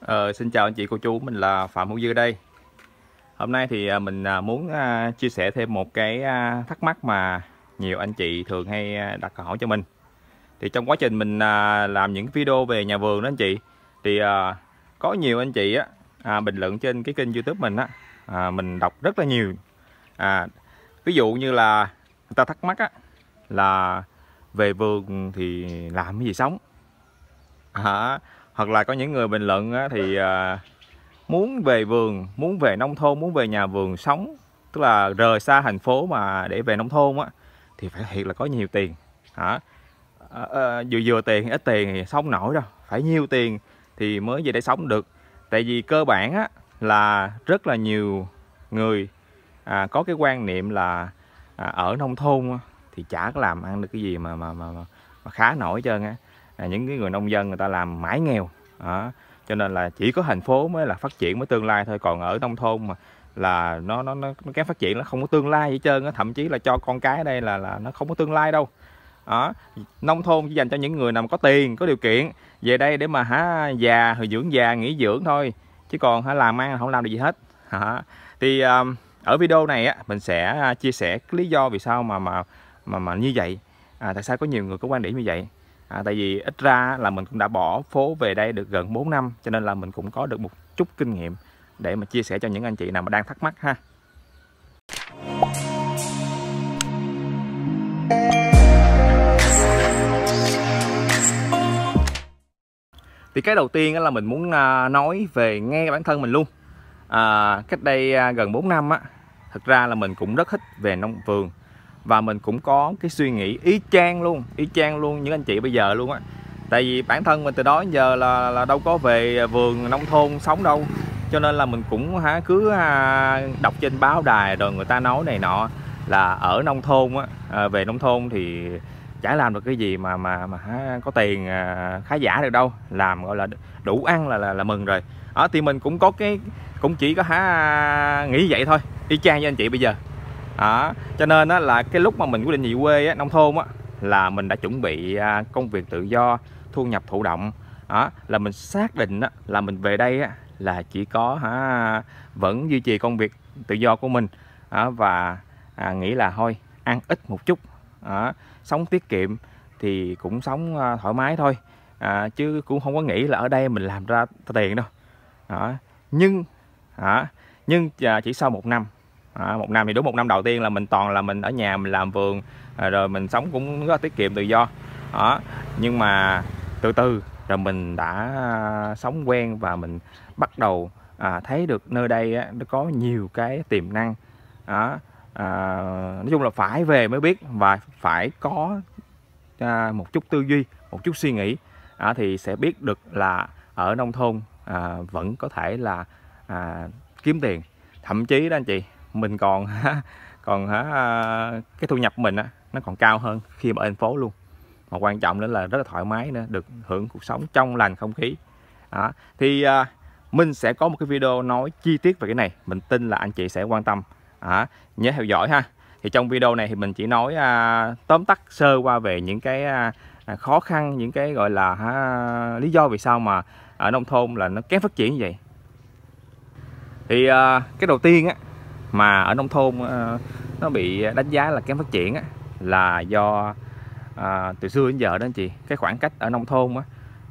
Ờ, xin chào anh chị cô chú, mình là Phạm Hữu Dư đây Hôm nay thì à, mình à, muốn à, chia sẻ thêm một cái thắc mắc mà nhiều anh chị thường hay đặt câu hỏi cho mình Thì trong quá trình mình làm những video về nhà vườn đó anh chị Thì có nhiều anh chị á, bình luận trên cái kênh youtube mình á Mình đọc rất là nhiều à, Ví dụ như là người ta thắc mắc á, là về vườn thì làm cái gì sống à, hoặc là có những người bình luận á, thì à, muốn về vườn muốn về nông thôn muốn về nhà vườn sống tức là rời xa thành phố mà để về nông thôn á thì phải thiệt là có nhiều tiền hả à, à, vừa vừa tiền ít tiền thì sống nổi đâu phải nhiêu tiền thì mới về để sống được tại vì cơ bản á là rất là nhiều người à, có cái quan niệm là à, ở nông thôn á, thì chả có làm ăn được cái gì mà mà mà, mà khá nổi trơn á à, những cái người nông dân người ta làm mãi nghèo đó. cho nên là chỉ có thành phố mới là phát triển mới tương lai thôi còn ở nông thôn mà là nó nó nó, nó kém phát triển nó không có tương lai gì hết trơn thậm chí là cho con cái ở đây là là nó không có tương lai đâu đó nông thôn chỉ dành cho những người nào có tiền có điều kiện về đây để mà hả già hồi dưỡng già nghỉ dưỡng thôi chứ còn hả làm ăn không làm được gì hết hả thì um, ở video này á mình sẽ à, chia sẻ lý do vì sao mà mà mà mà như vậy à, tại sao có nhiều người có quan điểm như vậy à, tại vì ít ra là mình cũng đã bỏ phố về đây được gần 4 năm cho nên là mình cũng có được một chút kinh nghiệm để mà chia sẻ cho những anh chị nào mà đang thắc mắc ha thì cái đầu tiên là mình muốn à, nói về nghe bản thân mình luôn à, cách đây à, gần 4 năm á thực ra là mình cũng rất thích về nông vườn và mình cũng có cái suy nghĩ y chang luôn y chang luôn những anh chị bây giờ luôn á tại vì bản thân mình từ đó giờ là, là đâu có về vườn nông thôn sống đâu cho nên là mình cũng hả cứ ha, à, đọc trên báo đài rồi người ta nói này nọ là ở nông thôn á à, về nông thôn thì chả làm được cái gì mà mà mà hả, có tiền à, khá giả được đâu làm gọi là đủ ăn là là, là mừng rồi ở à, thì mình cũng có cái cũng chỉ có hả à, nghĩ vậy thôi y chang với anh chị bây giờ đó cho nên á, là cái lúc mà mình quyết định về quê á, nông thôn á, là mình đã chuẩn bị à, công việc tự do thu nhập thụ động đó là mình xác định á, là mình về đây á, là chỉ có hả, vẫn duy trì công việc tự do của mình đó, và à, nghĩ là thôi ăn ít một chút đó, sống tiết kiệm thì cũng sống à, thoải mái thôi à, chứ cũng không có nghĩ là ở đây mình làm ra tiền đâu đó. nhưng đó, nhưng à, chỉ sau một năm à, một năm thì đúng một năm đầu tiên là mình toàn là mình ở nhà mình làm vườn à, rồi mình sống cũng rất là tiết kiệm tự do đó nhưng mà từ từ rồi mình đã sống quen và mình bắt đầu à, thấy được nơi đây nó có nhiều cái tiềm năng đó à, nói chung là phải về mới biết và phải có à, một chút tư duy một chút suy nghĩ à, thì sẽ biết được là ở nông thôn à, vẫn có thể là à, kiếm tiền thậm chí đó anh chị mình còn còn à, cái thu nhập mình nó còn cao hơn khi mà ở thành phố luôn mà quan trọng nữa là rất là thoải mái nữa được hưởng cuộc sống trong lành không khí đó. thì à, mình sẽ có một cái video nói chi tiết về cái này mình tin là anh chị sẽ quan tâm à, nhớ theo dõi ha thì trong video này thì mình chỉ nói à, tóm tắt sơ qua về những cái à, à khó khăn những cái gọi là à, lý do vì sao mà ở nông thôn là nó kém phát triển như vậy thì à, cái đầu tiên á mà ở nông thôn ờ, nó bị đánh giá là kém phát triển á, là do à, từ xưa đến giờ đó anh chị cái khoảng cách ở nông thôn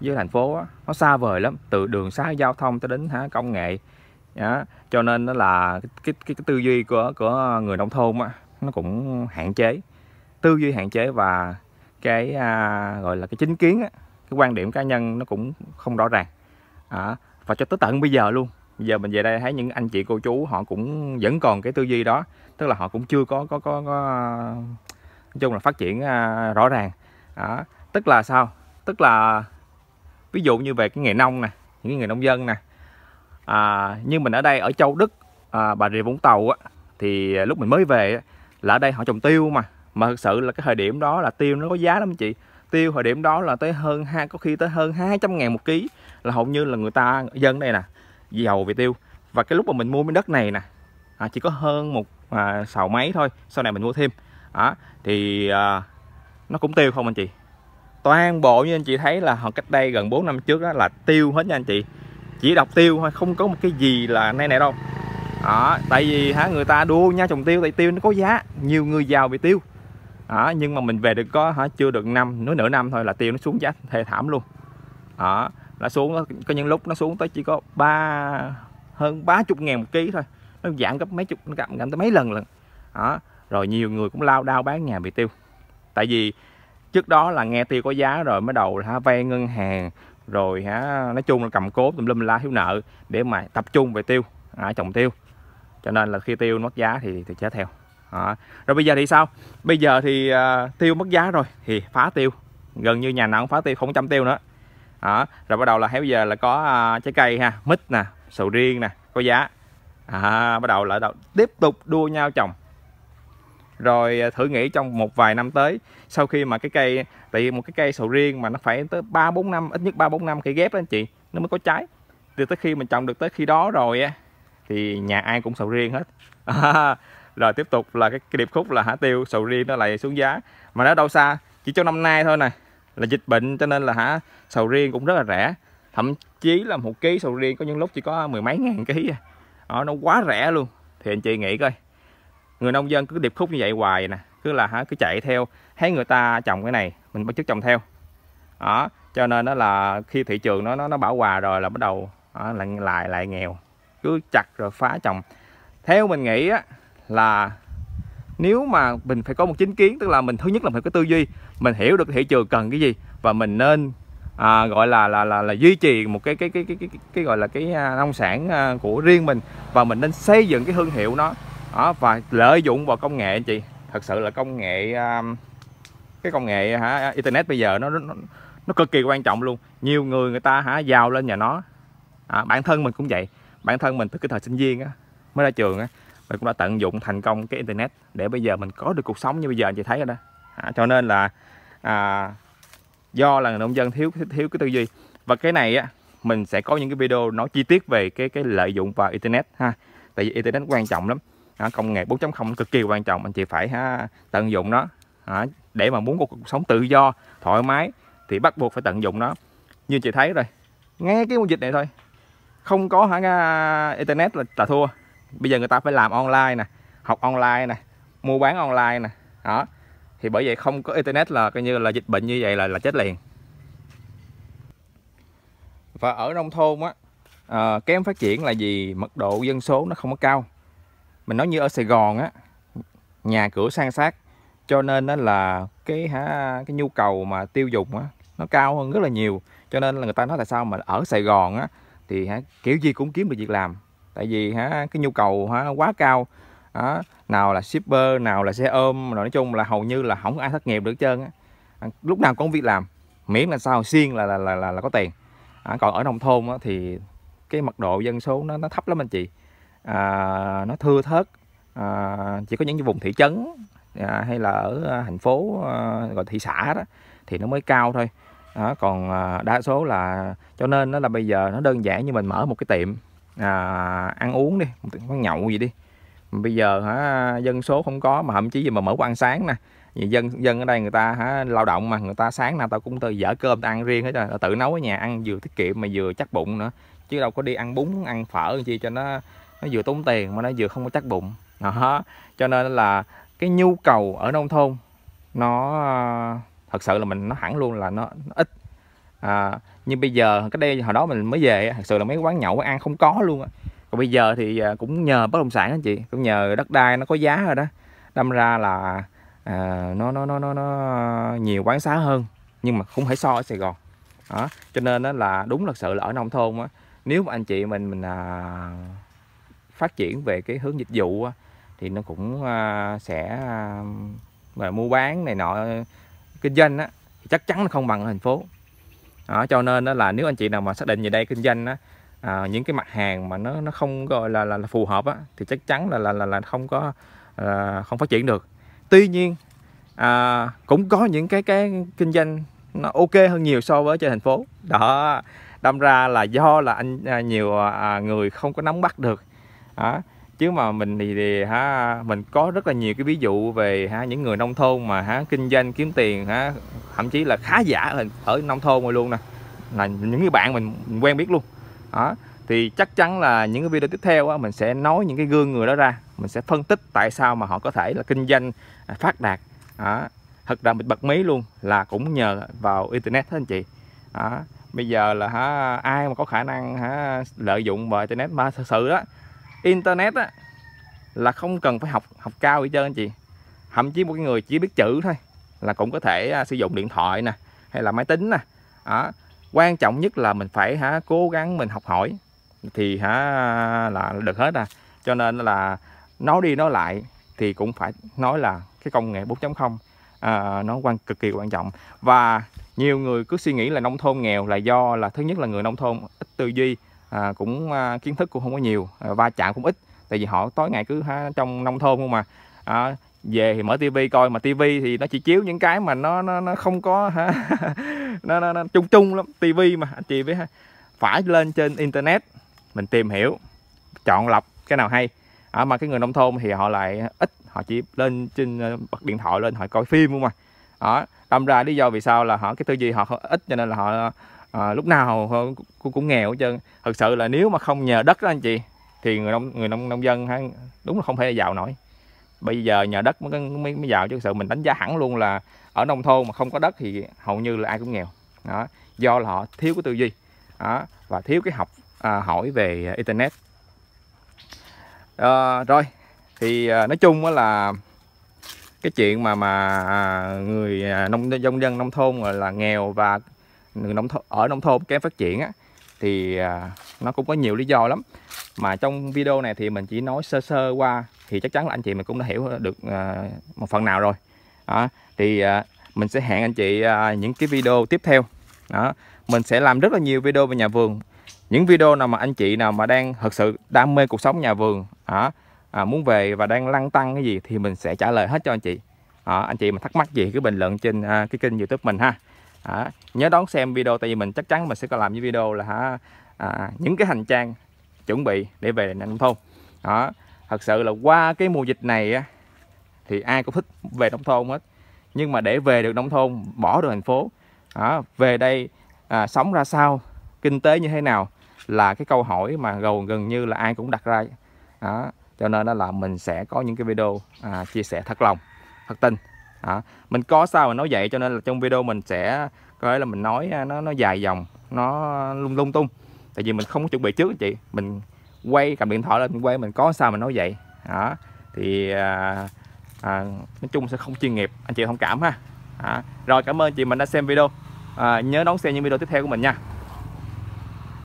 với thành phố nó xa vời lắm từ đường xá giao thông tới đến hả, công nghệ đó. cho nên nó là cái, cái, cái, tư duy của của người nông thôn á, nó cũng hạn chế tư duy hạn chế và cái à, gọi là cái chính kiến cái quan điểm cá nhân nó cũng không rõ ràng à, và cho tới tận bây giờ luôn giờ mình về đây thấy những anh chị cô chú họ cũng vẫn còn cái tư duy đó tức là họ cũng chưa có có có, có nói chung là phát triển à, rõ ràng đó. tức là sao tức là ví dụ như về cái nghề nông nè những người nông dân nè à, nhưng mình ở đây ở Châu Đức à, Bà Rịa Vũng Tàu á, thì lúc mình mới về là ở đây họ trồng tiêu mà mà thực sự là cái thời điểm đó là tiêu nó có giá lắm chị tiêu thời điểm đó là tới hơn hai có khi tới hơn 200 ngàn một ký là hầu như là người ta dân đây nè dầu về tiêu và cái lúc mà mình mua miếng đất này nè à, chỉ có hơn một à, xào máy thôi sau này mình mua thêm đó thì à, nó cũng tiêu không anh chị toàn bộ như anh chị thấy là hồi cách đây gần 4 năm trước đó là tiêu hết nha anh chị chỉ đọc tiêu thôi không có một cái gì là nay này đâu đó tại vì hả người ta đua nha trồng tiêu tại tiêu nó có giá nhiều người giàu bị tiêu đó nhưng mà mình về được có hả chưa được năm nữa nửa năm thôi là tiêu nó xuống giá thê thảm luôn đó nó xuống có những lúc nó xuống tới chỉ có ba hơn ba chục ngàn một ký thôi nó giảm gấp mấy chục nó giảm, giảm tới mấy lần lần đó rồi nhiều người cũng lao đao bán nhà bị tiêu tại vì trước đó là nghe tiêu có giá rồi mới đầu là vay ngân hàng rồi hả nói chung là cầm cố tùm lum la thiếu nợ để mà tập trung về tiêu à, trồng tiêu cho nên là khi tiêu mất giá thì thì chết theo đó rồi bây giờ thì sao bây giờ thì uh, tiêu mất giá rồi thì phá tiêu gần như nhà nào cũng phá tiêu không trăm tiêu nữa đó rồi bắt đầu là thấy bây giờ là có à, trái cây ha mít nè sầu riêng nè có giá à, bắt đầu lại đầu tiếp tục đua nhau trồng rồi à, thử nghĩ trong một vài năm tới sau khi mà cái cây tại vì một cái cây sầu riêng mà nó phải tới ba bốn năm ít nhất ba bốn năm cây ghép đó anh chị nó mới có trái từ tới khi mình trồng được tới khi đó rồi á thì nhà ai cũng sầu riêng hết à, rồi tiếp tục là cái, cái điệp khúc là hả tiêu sầu riêng nó lại xuống giá mà nó đâu xa chỉ trong năm nay thôi nè là dịch bệnh cho nên là hả sầu riêng cũng rất là rẻ thậm chí là một ký sầu riêng có những lúc chỉ có mười mấy ngàn ký à, nó quá rẻ luôn thì anh chị nghĩ coi người nông dân cứ điệp khúc như vậy hoài nè cứ là hả cứ chạy theo thấy người ta trồng cái này mình bắt chước trồng theo đó cho nên đó là khi thị trường nó nó, nó bảo hòa rồi là bắt đầu đó, lại lại lại nghèo cứ chặt rồi phá trồng theo mình nghĩ á, là nếu mà mình phải có một chính kiến tức là mình thứ nhất là phải có tư duy mình hiểu được thị trường cần cái gì và mình nên à, gọi là là là là duy trì một cái cái cái cái cái, cái gọi là cái à, nông sản à, của riêng mình và mình nên xây dựng cái thương hiệu nó đó và lợi dụng vào công nghệ anh chị thật sự là công nghệ à, cái công nghệ hả internet bây giờ nó nó, nó cực kỳ quan trọng luôn nhiều người người ta hả giàu lên nhà nó à, bản thân mình cũng vậy bản thân mình từ cái thời sinh viên á mới ra trường á mình cũng đã tận dụng thành công cái internet để bây giờ mình có được cuộc sống như bây giờ anh chị thấy rồi đó à, cho nên là à, do là người nông dân thiếu thiếu cái tư duy và cái này á mình sẽ có những cái video nói chi tiết về cái cái lợi dụng vào internet ha tại vì internet quan trọng lắm à, công nghệ 4.0 cực kỳ quan trọng anh chị phải ha, à, tận dụng nó à, để mà muốn có cuộc sống tự do thoải mái thì bắt buộc phải tận dụng nó như chị thấy rồi nghe cái mùa dịch này thôi không có hả à, internet là, là thua bây giờ người ta phải làm online nè học online nè mua bán online nè đó thì bởi vậy không có internet là coi như là dịch bệnh như vậy là là chết liền và ở nông thôn á à, ờ, kém phát triển là gì mật độ dân số nó không có cao mình nói như ở Sài Gòn á nhà cửa sang sát cho nên nó là cái hả cái nhu cầu mà tiêu dùng á nó cao hơn rất là nhiều cho nên là người ta nói tại sao mà ở Sài Gòn á thì hả kiểu gì cũng kiếm được việc làm tại vì hả cái nhu cầu hả quá cao hả, nào là shipper nào là xe ôm nói chung là hầu như là không ai thất nghiệp được trơn á à, lúc nào có việc làm miễn là sao xuyên là là là, là, là có tiền à, còn ở nông thôn á, thì cái mật độ dân số nó nó thấp lắm anh chị à, nó thưa thớt à, chỉ có những cái vùng thị trấn à, hay là ở à, thành phố à, gọi thị xã đó thì nó mới cao thôi đó, còn à, đa số là cho nên nó là bây giờ nó đơn giản như mình mở một cái tiệm à, ăn uống đi quán nhậu gì đi bây giờ hả dân số không có mà thậm chí gì mà mở quán sáng nè dân dân ở đây người ta hả lao động mà người ta sáng nào tao cũng tự dở cơm ta ăn riêng hết rồi tự nấu ở nhà ăn vừa tiết kiệm mà vừa chắc bụng nữa chứ đâu có đi ăn bún ăn phở chi cho nó nó vừa tốn tiền mà nó vừa không có chắc bụng đó à cho nên là cái nhu cầu ở nông thôn nó thật sự là mình nó hẳn luôn là nó, nó ít à, như bây giờ cái đây hồi đó mình mới về thật sự là mấy quán nhậu ăn không có luôn còn bây giờ thì à, cũng nhờ bất động sản anh chị cũng nhờ đất đai nó có giá rồi đó đâm ra là à, nó nó nó nó nó nhiều quán xá hơn nhưng mà không thể so ở Sài Gòn đó cho nên đó là đúng thật sự là ở nông thôn á nếu mà anh chị mình mình à, phát triển về cái hướng dịch vụ á, thì nó cũng à, sẽ à, mà mua bán này nọ kinh doanh á chắc chắn nó không bằng ở thành phố đó, cho nên đó là nếu anh chị nào mà xác định về đây kinh doanh đó, à, những cái mặt hàng mà nó nó không gọi là là, là phù hợp á, thì chắc chắn là là là, là không có à, không phát triển được tuy nhiên à, cũng có những cái cái kinh doanh nó ok hơn nhiều so với trên thành phố đó đâm ra là do là anh à, nhiều à, người không có nắm bắt được đó chứ mà mình thì, thì ha mình có rất là nhiều cái ví dụ về ha những người nông thôn mà ha kinh doanh kiếm tiền ha thậm chí là khá giả ở, ở nông thôn rồi luôn nè là những cái bạn mình, mình quen biết luôn đó thì chắc chắn là những cái video tiếp theo á, mình sẽ nói những cái gương người đó ra mình sẽ phân tích tại sao mà họ có thể là kinh doanh à, phát đạt đó. thật ra mình bật mí luôn là cũng nhờ vào internet hết anh chị đó. bây giờ là ha, ai mà có khả năng ha, lợi dụng vào internet mà thật sự đó internet á là không cần phải học học cao gì trơn anh chị thậm chí một người chỉ biết chữ thôi là cũng có thể à, sử dụng điện thoại nè hay là máy tính nè đó. quan trọng nhất là mình phải hả cố gắng mình học hỏi thì hả là được hết à cho nên là nói đi nói lại thì cũng phải nói là cái công nghệ 4.0 à, nó quan cực kỳ quan trọng và nhiều người cứ suy nghĩ là nông thôn nghèo là do là thứ nhất là người nông thôn ít tư duy à, cũng à, kiến thức cũng không có nhiều à, va chạm cũng ít tại vì họ tối ngày cứ ha, trong nông thôn không mà à, về thì mở tivi coi mà tivi thì nó chỉ chiếu những cái mà nó nó, nó không có ha, nó, nó, nó chung chung lắm tivi mà anh chị biết ha phải lên trên internet mình tìm hiểu chọn lọc cái nào hay à, mà cái người nông thôn thì họ lại ít họ chỉ lên trên à, bật điện thoại lên họ coi phim không mà đó đâm ra lý do vì sao là họ cái tư duy họ ít cho nên là họ à, lúc nào cũng, cũng nghèo hết trơn thật sự là nếu mà không nhờ đất đó anh chị thì người nông người nông nông dân đúng là không thể giàu nổi bây giờ nhờ đất mới mới, mới giàu chứ thực sự mình đánh giá hẳn luôn là ở nông thôn mà không có đất thì hầu như là ai cũng nghèo đó do là họ thiếu cái tư duy đó và thiếu cái học à, hỏi về internet à, rồi thì à, nói chung là cái chuyện mà mà à, người à, nông dân dân nông thôn là nghèo và người nông thôn, ở nông thôn kém phát triển á, thì à, nó cũng có nhiều lý do lắm mà trong video này thì mình chỉ nói sơ sơ qua thì chắc chắn là anh chị mình cũng đã hiểu được à, một phần nào rồi đó, thì à, mình sẽ hẹn anh chị những cái video tiếp theo đó mình sẽ làm rất là nhiều video về nhà vườn những video nào mà anh chị nào mà đang thật sự đam mê cuộc sống nhà vườn đó, à, muốn về và đang lăn tăng cái gì thì mình sẽ trả lời hết cho anh chị đó, anh chị mà thắc mắc gì cứ bình luận trên cái kênh youtube mình ha à, nhớ đón xem video tại vì mình chắc chắn mình sẽ có làm những video là hả à, những cái hành trang chuẩn bị để về nông thôn đó thật sự là qua cái mùa dịch này á, thì ai cũng thích về nông thôn hết nhưng mà để về được nông thôn bỏ được thành phố đó, về đây à, sống ra sao kinh tế như thế nào là cái câu hỏi mà gầu gần như là ai cũng đặt ra đó cho nên đó là mình sẽ có những cái video à, chia sẻ thật lòng thật tin à, mình có sao mà nói vậy cho nên là trong video mình sẽ có thể là mình nói nó nó dài dòng nó lung lung tung tại vì mình không có chuẩn bị trước chị mình quay cầm điện thoại lên mình quay mình có sao mình nói vậy đó thì à, à, nói chung sẽ không chuyên nghiệp anh chị thông cảm ha à, rồi cảm ơn chị mình đã xem video à, nhớ đón xem những video tiếp theo của mình nha